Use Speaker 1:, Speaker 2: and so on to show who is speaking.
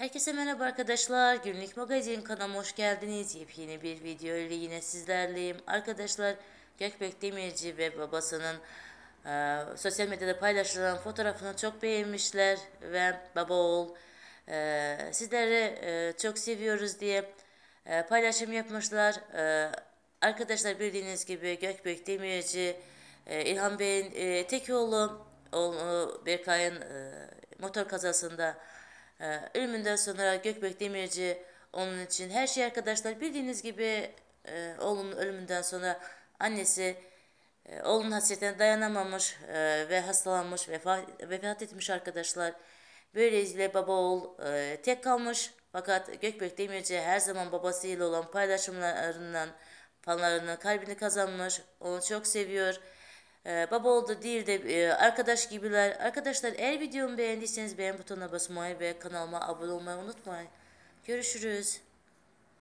Speaker 1: Herkese merhaba arkadaşlar. Günlük magazin kanalıma hoş geldiniz. Yepyeni bir video ile yine sizlerleyim. Arkadaşlar Gökbek Demirci ve babasının e, sosyal medyada paylaşılan fotoğrafını çok beğenmişler ve baba oğul e, sizleri e, çok seviyoruz diye e, paylaşım yapmışlar. E, arkadaşlar bildiğiniz gibi Gökbek Demirci e, İlhan Bey'in e, tek oğlu Berkay'ın e, motor kazasında ee, ölümünden sonra Gökbek Demirci onun için her şey arkadaşlar bildiğiniz gibi e, oğlunun ölümünden sonra annesi e, oğlunun hasretine dayanamamış e, ve hastalanmış vefat, vefat etmiş arkadaşlar. Böylece baba oğul e, tek kalmış fakat Gökbek Demirci her zaman babasıyla olan paylaşımlarından fanlarının kalbini kazanmış onu çok seviyor. Ee, baba oldu değil de e, arkadaş gibiler. Arkadaşlar eğer videomu beğendiyseniz beğen butonuna basmayı ve kanalıma abone olmayı unutmayın. Görüşürüz.